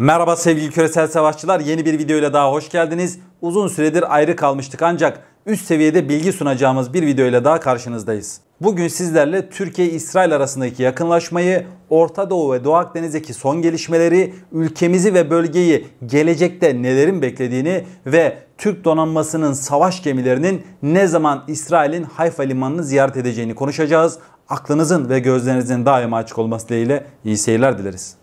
Merhaba sevgili küresel savaşçılar. Yeni bir videoyla daha hoş geldiniz. Uzun süredir ayrı kalmıştık ancak üst seviyede bilgi sunacağımız bir videoyla daha karşınızdayız. Bugün sizlerle Türkiye-İsrail arasındaki yakınlaşmayı, Orta Doğu ve Doğu Akdeniz'deki son gelişmeleri, ülkemizi ve bölgeyi gelecekte nelerin beklediğini ve Türk donanmasının savaş gemilerinin ne zaman İsrail'in Hayfa limanını ziyaret edeceğini konuşacağız. Aklınızın ve gözlerinizin daima açık olması dileğiyle iyi seyirler dileriz.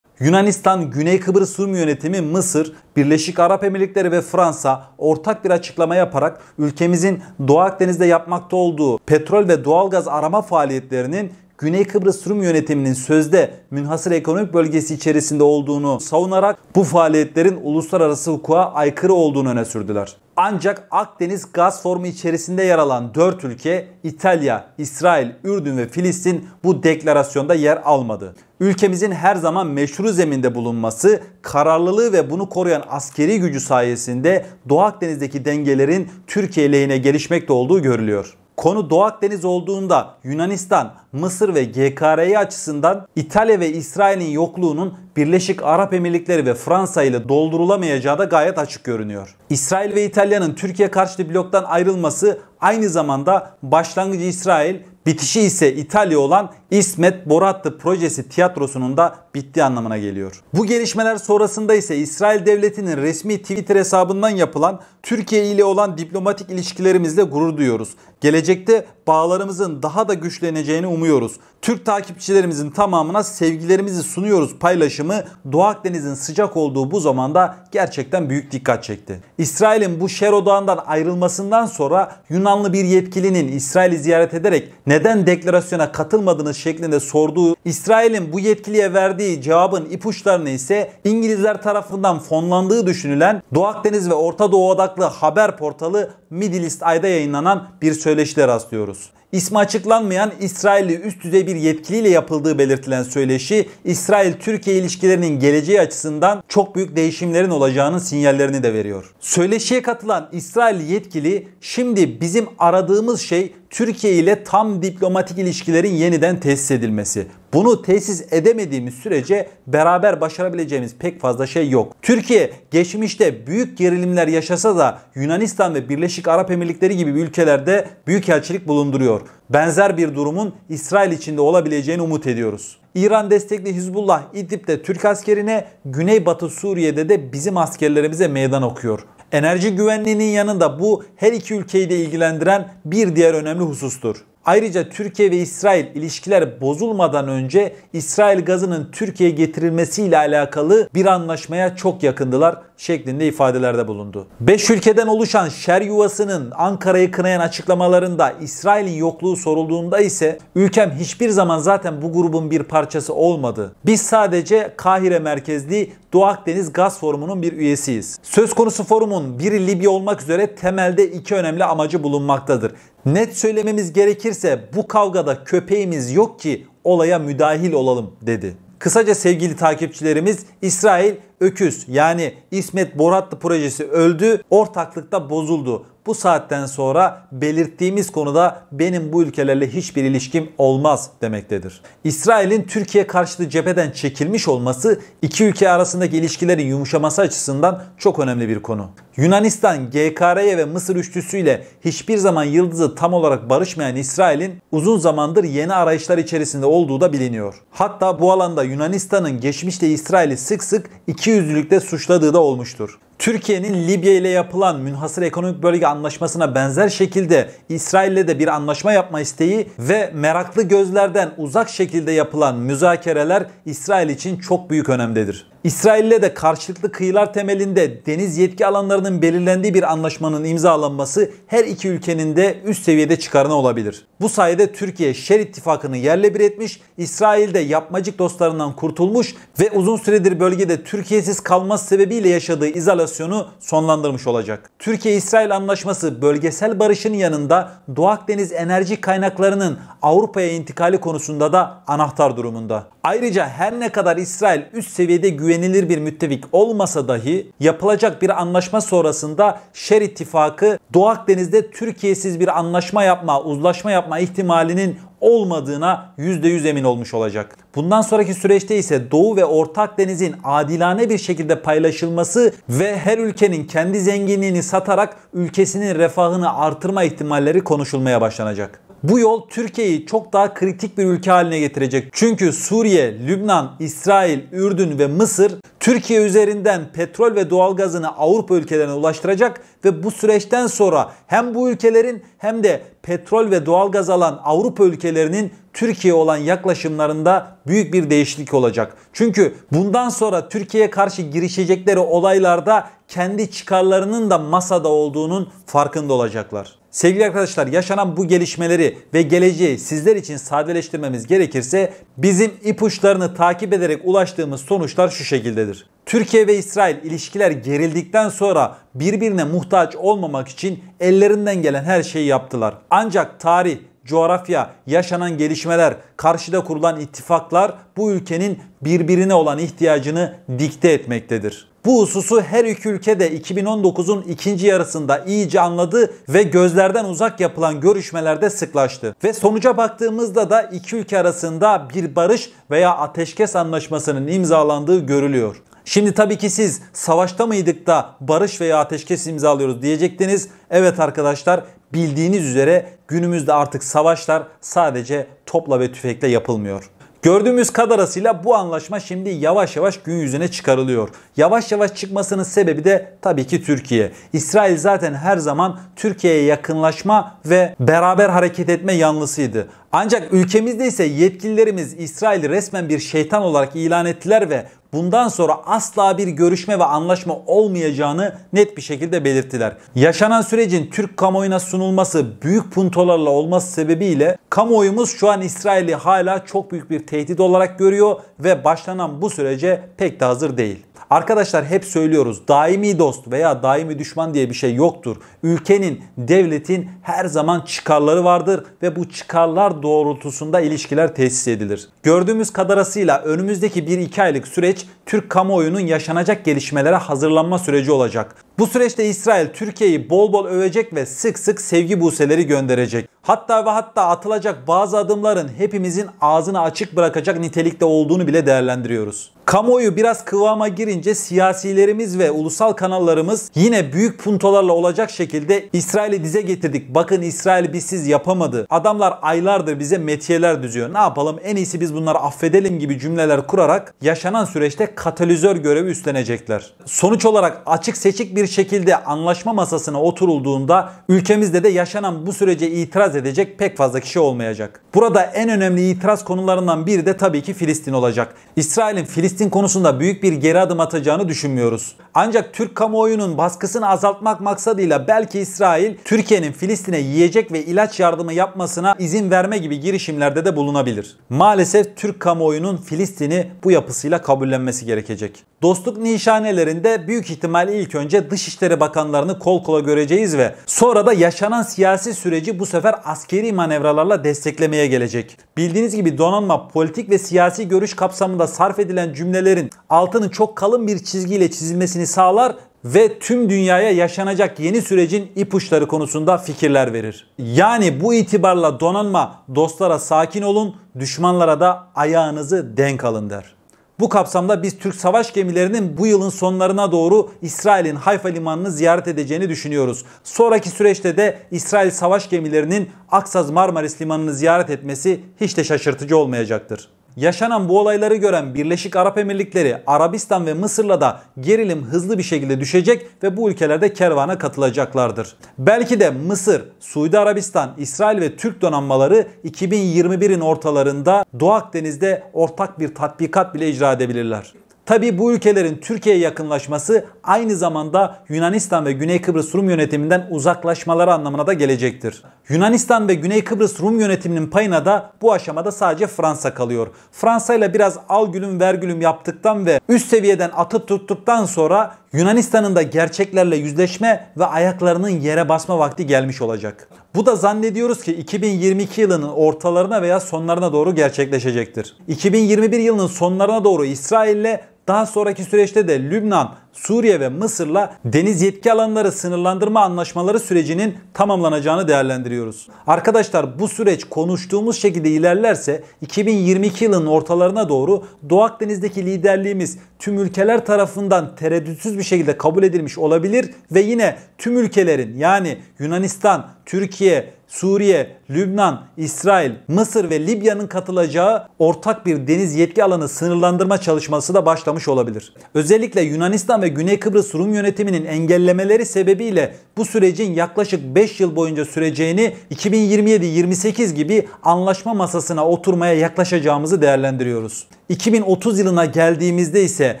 Yunanistan, Güney Kıbrıs Rum Yönetimi, Mısır, Birleşik Arap Emirlikleri ve Fransa ortak bir açıklama yaparak ülkemizin Doğu Akdeniz'de yapmakta olduğu petrol ve doğalgaz arama faaliyetlerinin Güney Kıbrıs Rum yönetiminin sözde münhasır ekonomik bölgesi içerisinde olduğunu savunarak bu faaliyetlerin uluslararası hukuka aykırı olduğunu öne sürdüler. Ancak Akdeniz gaz formu içerisinde yer alan 4 ülke İtalya, İsrail, Ürdün ve Filistin bu deklarasyonda yer almadı. Ülkemizin her zaman meşru zeminde bulunması, kararlılığı ve bunu koruyan askeri gücü sayesinde Doğu Akdeniz'deki dengelerin Türkiye lehine gelişmekte olduğu görülüyor. Konu Doğu Akdeniz olduğunda Yunanistan, Mısır ve GKR'yi açısından İtalya ve İsrail'in yokluğunun Birleşik Arap Emirlikleri ve Fransa ile doldurulamayacağı da gayet açık görünüyor. İsrail ve İtalya'nın Türkiye karşıtı bloktan ayrılması aynı zamanda başlangıcı İsrail, bitişi ise İtalya olan İsmet Boratlı projesi tiyatrosunun da bittiği anlamına geliyor. Bu gelişmeler sonrasında ise İsrail Devleti'nin resmi Twitter hesabından yapılan Türkiye ile olan diplomatik ilişkilerimizle gurur duyuyoruz. Gelecekte bağlarımızın daha da güçleneceğini umuyoruz. Türk takipçilerimizin tamamına sevgilerimizi sunuyoruz paylaşımı Doğu Akdeniz'in sıcak olduğu bu zamanda gerçekten büyük dikkat çekti. İsrail'in bu şer odağından ayrılmasından sonra Yunanlı bir yetkilinin İsrail'i ziyaret ederek neden deklarasyona katılmadığını şeklinde sorduğu İsrail'in bu yetkiliye verdiği cevabın ipuçlarını ise İngilizler tarafından fonlandığı düşünülen Doğu Akdeniz ve Orta Doğu odaklı haber portalı Middle East ayda yayınlanan bir söyleşide rastlıyoruz. İsmi açıklanmayan İsrailli üst düzey bir yetkiliyle yapıldığı belirtilen söyleşi İsrail-Türkiye ilişkilerinin geleceği açısından çok büyük değişimlerin olacağının sinyallerini de veriyor. Söyleşiye katılan İsrailli yetkili şimdi bizim aradığımız şey Türkiye ile tam diplomatik ilişkilerin yeniden tesis edilmesi. Bunu tesis edemediğimiz sürece beraber başarabileceğimiz pek fazla şey yok. Türkiye geçmişte büyük gerilimler yaşasa da Yunanistan ve Birleşik Arap Emirlikleri gibi ülkelerde büyük elçilik bulunduruyor. Benzer bir durumun İsrail içinde olabileceğini umut ediyoruz. İran destekli Hizbullah İdlib'de Türk askerine, Güneybatı Suriye'de de bizim askerlerimize meydan okuyor. Enerji güvenliğinin yanında bu her iki ülkeyi de ilgilendiren bir diğer önemli husustur. Ayrıca Türkiye ve İsrail ilişkiler bozulmadan önce İsrail gazının Türkiye'ye getirilmesiyle alakalı bir anlaşmaya çok yakındılar şeklinde ifadelerde bulundu. 5 ülkeden oluşan şer yuvasının Ankara'yı kınayan açıklamalarında İsrail'in yokluğu sorulduğunda ise ülkem hiçbir zaman zaten bu grubun bir parçası olmadı. Biz sadece Kahire merkezli Doğu Akdeniz Gaz Forumu'nun bir üyesiyiz. Söz konusu forumun biri Libya olmak üzere temelde iki önemli amacı bulunmaktadır. Net söylememiz gerekirse bu kavgada köpeğimiz yok ki olaya müdahil olalım dedi. Kısaca sevgili takipçilerimiz İsrail Öküz yani İsmet Boratlı projesi öldü, ortaklıkta bozuldu bu saatten sonra belirttiğimiz konuda benim bu ülkelerle hiçbir ilişkim olmaz demektedir. İsrail'in Türkiye karşıtı cepheden çekilmiş olması iki ülke arasındaki ilişkilerin yumuşaması açısından çok önemli bir konu. Yunanistan, GKR'ye ve Mısır üçlüsüyle hiçbir zaman yıldızı tam olarak barışmayan İsrail'in uzun zamandır yeni arayışlar içerisinde olduğu da biliniyor. Hatta bu alanda Yunanistan'ın geçmişte İsrail'i sık sık iki yüzlülükte suçladığı da olmuştur. Türkiye'nin Libya ile yapılan münhasır ekonomik bölge anlaşmasına benzer şekilde İsrail de bir anlaşma yapma isteği ve meraklı gözlerden uzak şekilde yapılan müzakereler İsrail için çok büyük önemdedir. İsrail ile de karşılıklı kıyılar temelinde deniz yetki alanlarının belirlendiği bir anlaşmanın imzalanması her iki ülkenin de üst seviyede çıkarına olabilir. Bu sayede Türkiye Şer ittifakını yerle bir etmiş, İsrail de yapmacık dostlarından kurtulmuş ve uzun süredir bölgede Türkiye'siz kalmaz sebebiyle yaşadığı izolasyonu sonlandırmış olacak. Türkiye-İsrail anlaşması bölgesel barışın yanında Doğu Akdeniz enerji kaynaklarının Avrupa'ya intikali konusunda da anahtar durumunda. Ayrıca her ne kadar İsrail üst seviyede güven güvenilir bir müttefik olmasa dahi yapılacak bir anlaşma sonrasında Şer İttifakı Doğu Akdeniz'de Türkiye'siz bir anlaşma yapma, uzlaşma yapma ihtimalinin olmadığına %100 emin olmuş olacak. Bundan sonraki süreçte ise Doğu ve Orta Akdeniz'in adilane bir şekilde paylaşılması ve her ülkenin kendi zenginliğini satarak ülkesinin refahını artırma ihtimalleri konuşulmaya başlanacak. Bu yol Türkiye'yi çok daha kritik bir ülke haline getirecek. Çünkü Suriye, Lübnan, İsrail, Ürdün ve Mısır Türkiye üzerinden petrol ve doğalgazını Avrupa ülkelerine ulaştıracak ve bu süreçten sonra hem bu ülkelerin hem de petrol ve doğalgaz alan Avrupa ülkelerinin Türkiye olan yaklaşımlarında büyük bir değişiklik olacak. Çünkü bundan sonra Türkiye'ye karşı girişecekleri olaylarda kendi çıkarlarının da masada olduğunun farkında olacaklar. Sevgili arkadaşlar yaşanan bu gelişmeleri ve geleceği sizler için sadeleştirmemiz gerekirse bizim ipuçlarını takip ederek ulaştığımız sonuçlar şu şekildedir. Türkiye ve İsrail ilişkiler gerildikten sonra birbirine muhtaç olmamak için ellerinden gelen her şeyi yaptılar. Ancak tarih coğrafya, yaşanan gelişmeler, karşıda kurulan ittifaklar bu ülkenin birbirine olan ihtiyacını dikte etmektedir. Bu hususu her iki ülkede 2019'un ikinci yarısında iyice anladı ve gözlerden uzak yapılan görüşmelerde sıklaştı. Ve sonuca baktığımızda da iki ülke arasında bir barış veya ateşkes anlaşmasının imzalandığı görülüyor. Şimdi tabii ki siz savaşta mıydık da barış veya ateşkes imzalıyoruz diyecektiniz. Evet arkadaşlar bildiğiniz üzere günümüzde artık savaşlar sadece topla ve tüfekle yapılmıyor. Gördüğümüz kadarıyla bu anlaşma şimdi yavaş yavaş gün yüzüne çıkarılıyor. Yavaş yavaş çıkmasının sebebi de tabii ki Türkiye. İsrail zaten her zaman Türkiye'ye yakınlaşma ve beraber hareket etme yanlısıydı. Ancak ülkemizde ise yetkililerimiz İsrail'i resmen bir şeytan olarak ilan ettiler ve bundan sonra asla bir görüşme ve anlaşma olmayacağını net bir şekilde belirttiler. Yaşanan sürecin Türk kamuoyuna sunulması büyük puntolarla olması sebebiyle kamuoyumuz şu an İsrail'i hala çok büyük bir tehdit olarak görüyor ve başlanan bu sürece pek de hazır değil. Arkadaşlar hep söylüyoruz daimi dost veya daimi düşman diye bir şey yoktur. Ülkenin, devletin her zaman çıkarları vardır ve bu çıkarlar doğrultusunda ilişkiler tesis edilir. Gördüğümüz kadarasıyla önümüzdeki 1-2 aylık süreç Türk kamuoyunun yaşanacak gelişmelere hazırlanma süreci olacak. Bu süreçte İsrail Türkiye'yi bol bol övecek ve sık sık sevgi buseleri gönderecek. Hatta ve hatta atılacak bazı adımların hepimizin ağzını açık bırakacak nitelikte olduğunu bile değerlendiriyoruz. Kamuoyu biraz kıvama girince siyasilerimiz ve ulusal kanallarımız yine büyük puntolarla olacak şekilde İsrail'i dize getirdik. Bakın İsrail biz yapamadı. Adamlar aylardır bize metiyeler düzüyor. Ne yapalım en iyisi biz bunları affedelim gibi cümleler kurarak yaşanan süreçte katalizör görevi üstlenecekler. Sonuç olarak açık seçik bir şekilde anlaşma masasına oturulduğunda ülkemizde de yaşanan bu sürece itiraz edecek pek fazla kişi olmayacak. Burada en önemli itiraz konularından biri de tabii ki Filistin olacak. İsrail'in Filistin konusunda büyük bir geri adım atacağını düşünmüyoruz. Ancak Türk kamuoyunun baskısını azaltmak maksadıyla belki İsrail Türkiye'nin Filistin'e yiyecek ve ilaç yardımı yapmasına izin verme gibi girişimlerde de bulunabilir. Maalesef Türk kamuoyunun Filistin'i bu yapısıyla kabullenmesi gerekecek. Dostluk nişanelerinde büyük ihtimal ilk önce Dışişleri Bakanlarını kol kola göreceğiz ve sonra da yaşanan siyasi süreci bu sefer askeri manevralarla desteklemeye gelecek. Bildiğiniz gibi donanma politik ve siyasi görüş kapsamında sarf edilen cümlelerin altının çok kalın bir çizgiyle çizilmesini sağlar ve tüm dünyaya yaşanacak yeni sürecin ipuçları konusunda fikirler verir. Yani bu itibarla donanma dostlara sakin olun, düşmanlara da ayağınızı denk alın der. Bu kapsamda biz Türk savaş gemilerinin bu yılın sonlarına doğru İsrail'in Hayfa limanını ziyaret edeceğini düşünüyoruz. Sonraki süreçte de İsrail savaş gemilerinin Aksaz Marmaris limanını ziyaret etmesi hiç de şaşırtıcı olmayacaktır yaşanan bu olayları gören Birleşik Arap Emirlikleri, Arabistan ve Mısır'la da gerilim hızlı bir şekilde düşecek ve bu ülkelerde kervana katılacaklardır. Belki de Mısır, Suudi Arabistan, İsrail ve Türk donanmaları 2021'in ortalarında Doğu Akdeniz'de ortak bir tatbikat bile icra edebilirler. Tabi bu ülkelerin Türkiye'ye yakınlaşması aynı zamanda Yunanistan ve Güney Kıbrıs Rum yönetiminden uzaklaşmaları anlamına da gelecektir. Yunanistan ve Güney Kıbrıs Rum yönetiminin payına da bu aşamada sadece Fransa kalıyor. Fransa ile biraz al gülüm ver gülüm yaptıktan ve üst seviyeden atıp tuttuktan sonra Yunanistan'ın da gerçeklerle yüzleşme ve ayaklarının yere basma vakti gelmiş olacak. Bu da zannediyoruz ki 2022 yılının ortalarına veya sonlarına doğru gerçekleşecektir. 2021 yılının sonlarına doğru İsrail ile daha sonraki süreçte de Lübnan, Suriye ve Mısır'la deniz yetki alanları sınırlandırma anlaşmaları sürecinin tamamlanacağını değerlendiriyoruz. Arkadaşlar bu süreç konuştuğumuz şekilde ilerlerse 2022 yılının ortalarına doğru Doğu Akdeniz'deki liderliğimiz tüm ülkeler tarafından tereddütsüz bir şekilde kabul edilmiş olabilir ve yine tüm ülkelerin yani Yunanistan, Türkiye, Suriye, Lübnan, İsrail, Mısır ve Libya'nın katılacağı ortak bir deniz yetki alanı sınırlandırma çalışması da başlamış olabilir. Özellikle Yunanistan ve Güney Kıbrıs Rum yönetiminin engellemeleri sebebiyle bu sürecin yaklaşık 5 yıl boyunca süreceğini 2027-28 gibi anlaşma masasına oturmaya yaklaşacağımızı değerlendiriyoruz. 2030 yılına geldiğimizde ise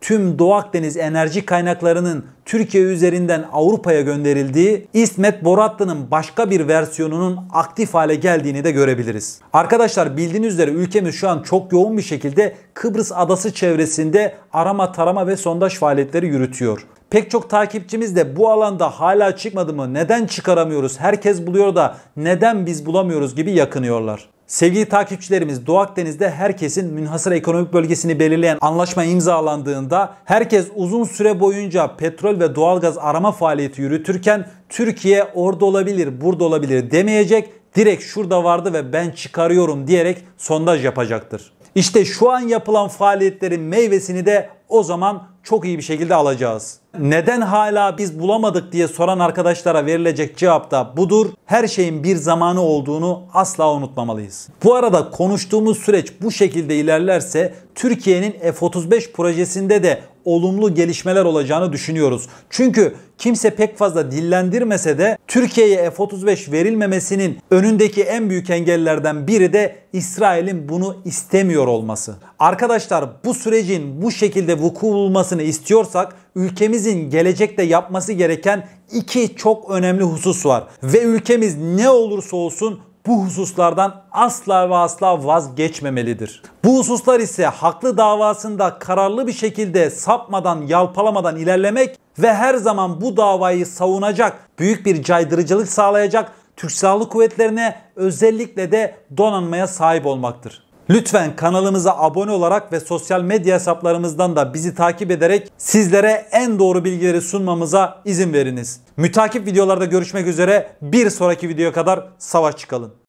tüm Doğu Akdeniz enerji kaynaklarının Türkiye üzerinden Avrupa'ya gönderildiği İsmet Boratlı'nın başka bir versiyonunun aktif hale geldiğini de görebiliriz. Arkadaşlar bildiğiniz üzere ülkemiz şu an çok yoğun bir şekilde Kıbrıs adası çevresinde arama tarama ve sondaj faaliyetleri yürütüyor. Pek çok takipçimiz de bu alanda hala çıkmadı mı? Neden çıkaramıyoruz? Herkes buluyor da neden biz bulamıyoruz gibi yakınıyorlar. Sevgili takipçilerimiz Doğu Akdeniz'de herkesin münhasır ekonomik bölgesini belirleyen anlaşma imzalandığında herkes uzun süre boyunca petrol ve doğalgaz arama faaliyeti yürütürken Türkiye orada olabilir burada olabilir demeyecek direkt şurada vardı ve ben çıkarıyorum diyerek sondaj yapacaktır. İşte şu an yapılan faaliyetlerin meyvesini de o zaman çok iyi bir şekilde alacağız. Neden hala biz bulamadık diye soran arkadaşlara verilecek cevap da budur. Her şeyin bir zamanı olduğunu asla unutmamalıyız. Bu arada konuştuğumuz süreç bu şekilde ilerlerse Türkiye'nin F-35 projesinde de olumlu gelişmeler olacağını düşünüyoruz. Çünkü kimse pek fazla dillendirmese de Türkiye'ye F-35 verilmemesinin önündeki en büyük engellerden biri de İsrail'in bunu istemiyor olması. Arkadaşlar bu sürecin bu şekilde vuku bulmasını istiyorsak ülkemizin gelecekte yapması gereken iki çok önemli husus var. Ve ülkemiz ne olursa olsun bu hususlardan asla ve asla vazgeçmemelidir. Bu hususlar ise haklı davasında kararlı bir şekilde sapmadan, yalpalamadan ilerlemek ve her zaman bu davayı savunacak, büyük bir caydırıcılık sağlayacak Türk Silahlı Kuvvetlerine özellikle de donanmaya sahip olmaktır. Lütfen kanalımıza abone olarak ve sosyal medya hesaplarımızdan da bizi takip ederek sizlere en doğru bilgileri sunmamıza izin veriniz. Mütakip videolarda görüşmek üzere bir sonraki videoya kadar savaş çıkalım.